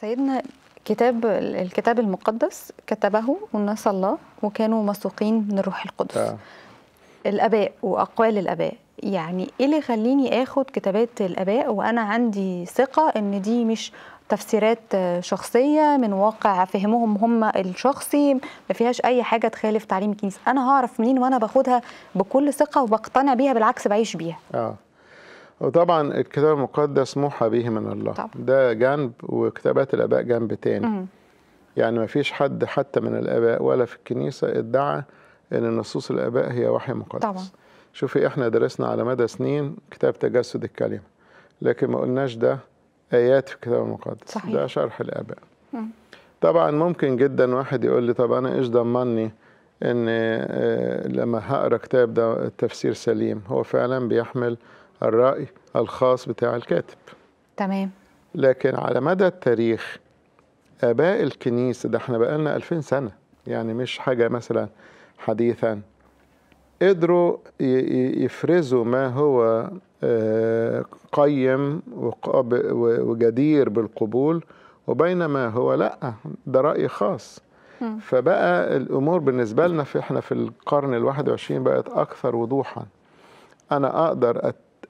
سيدنا كتاب الكتاب المقدس كتبه والناس الله وكانوا مسوقين للروح القدس آه. الاباء واقوال الاباء يعني ايه اللي يخليني اخد كتابات الاباء وانا عندي ثقه ان دي مش تفسيرات شخصيه من واقع فهمهم هم الشخصي ما فيهاش اي حاجه تخالف تعليم الكنيسه انا هعرف منين وانا باخدها بكل ثقه وبقتنع بيها بالعكس بعيش بيها آه. وطبعا الكتاب المقدس موحى به من الله طبعا. ده جنب وكتابات الآباء جنب تاني مم. يعني ما فيش حد حتى من الآباء ولا في الكنيسة ادعى أن نصوص الآباء هي وحي مقدس طبعا. شوفي احنا درسنا على مدى سنين كتاب تجسد الكلمة لكن ما قلناش ده آيات في الكتاب المقدس صحيح. ده شرح الآباء مم. طبعا ممكن جدا واحد يقول لي طب أنا إيش ضمني ان آه، لما هقرا كتاب ده التفسير سليم هو فعلا بيحمل الرأي الخاص بتاع الكاتب تمام لكن على مدى التاريخ آباء الكنيسة ده احنا بقالنا 2000 سنة يعني مش حاجة مثلا حديثا قدروا يفرزوا ما هو آه، قيم وجدير بالقبول وبينما هو لا ده رأي خاص فبقى الأمور بالنسبة لنا في احنا في القرن الواحد وعشرين بقت أكثر وضوحا أنا أقدر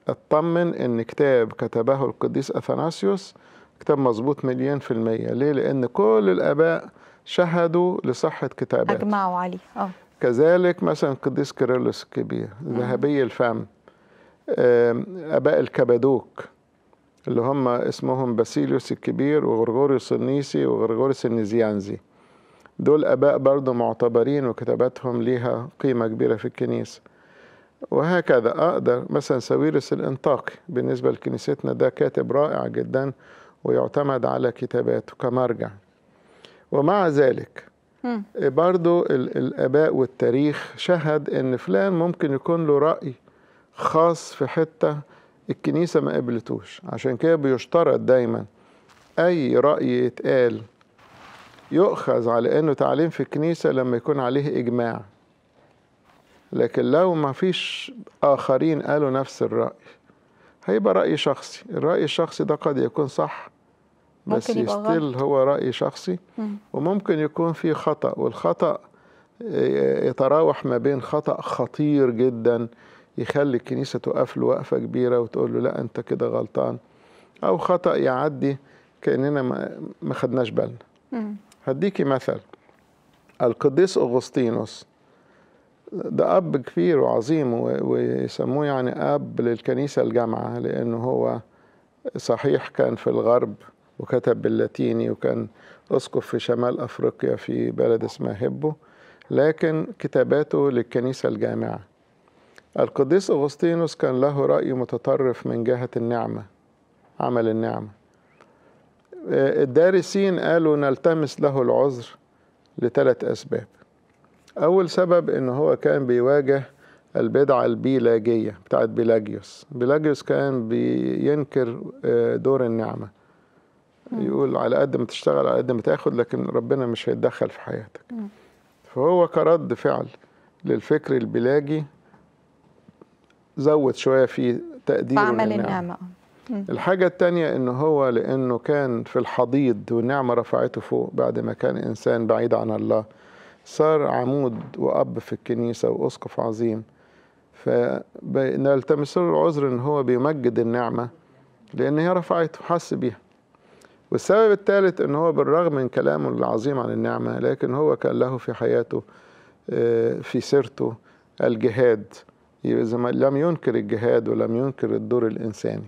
اطمن ان كتاب كتبه القديس اثناسيوس كتاب مظبوط مليون في المية ليه لان كل الاباء شهدوا لصحة كتابات اجمعوا عليه اه كذلك مثلا القديس كيرلس الكبير ذهبي الفم اباء الكبدوك اللي هم اسمهم باسيليوس الكبير وغرغوريوس النيسي وغرغوريوس النيزيانزي دول اباء برضه معتبرين وكتاباتهم ليها قيمه كبيره في الكنيسه وهكذا أقدر مثلا سويرس الإنطاقي بالنسبة لكنيستنا ده كاتب رائع جدا ويعتمد على كتاباته كمرجع ومع ذلك برضو الآباء والتاريخ شهد أن فلان ممكن يكون له رأي خاص في حتة الكنيسة ما قبلتوش عشان كده بيشترط دايما أي رأي يتقال يؤخذ على أنه تعليم في الكنيسة لما يكون عليه إجماع لكن لو ما فيش آخرين قالوا نفس الرأي هيبقى رأي شخصي الرأي الشخصي ده قد يكون صح بس يستيل هو رأي شخصي وممكن يكون في خطأ والخطأ يتراوح ما بين خطأ خطير جدا يخلي الكنيسة تقف له وقفة كبيرة وتقول له لا أنت كده غلطان أو خطأ يعدي كأننا ما خدناش بالنا هديكي مثل القديس أغسطينوس ده اب كبير وعظيم ويسموه يعني اب للكنيسه الجامعه لانه هو صحيح كان في الغرب وكتب باللاتيني وكان اسقف في شمال افريقيا في بلد اسمها هبو لكن كتاباته للكنيسه الجامعه القديس اغسطينوس كان له راي متطرف من جهه النعمه عمل النعمه آه، الدارسين قالوا نلتمس له العذر لثلاث اسباب أول سبب إن هو كان بيواجه البدعة البيلاجية بتاعت بيلاجيوس بيلاجيوس كان بينكر آه، دور النعمة يقول على قد ما تشتغل على قد ما تاخد لكن ربنا مش هيتدخل في حياتك فهو كرد فعل للفكر البلاجي زود شوية في تقدير بعمل النعمة, النعمة. الحاجة الثانية إن هو لأنه كان في الحضيض والنعمة رفعته فوق بعد ما كان إنسان بعيد عن الله صار عمود وأب في الكنيسة وأسقف عظيم فنلتمس له العذر إن هو بيمجد النعمة لأن هي رفعته حس بيها والسبب الثالث إن هو بالرغم من كلامه العظيم عن النعمة لكن هو كان له في حياته آه، في سيرته الجهاد إذا لم ينكر الجهاد ولم ينكر الدور الإنساني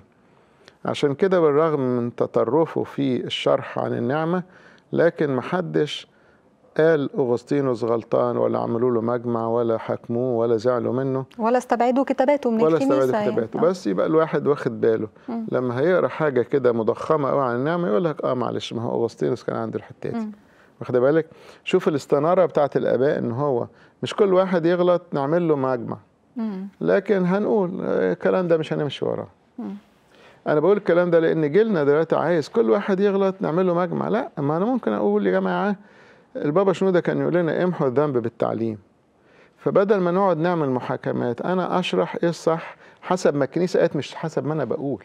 عشان كده بالرغم من تطرفه في الشرح عن النعمة لكن محدش قال اغسطينوس غلطان ولا عملوا له مجمع ولا حكموه ولا زعلوا منه ولا استبعدوا كتاباته من ولا الكنيسه ولا استبعدوا يعني. كتاباته يعني. بس يبقى الواحد واخد باله مم. لما هيقرا حاجه كده مضخمه قوي عن النعمه يقول لك اه معلش ما هو اغسطينوس كان عنده الحته دي واخد بالك شوف الاستناره بتاعت الاباء ان هو مش كل واحد يغلط نعمل له مجمع لكن هنقول آه، الكلام ده مش هنمشي وراه انا بقول الكلام ده لان جيلنا دلوقتي عايز كل واحد يغلط نعمل له مجمع لا ما انا ممكن اقول يا جماعه البابا شنودة كان يقول لنا امحوا الذنب بالتعليم فبدل ما نقعد نعمل محاكمات انا اشرح ايه الصح حسب ما الكنيسه قالت مش حسب ما انا بقول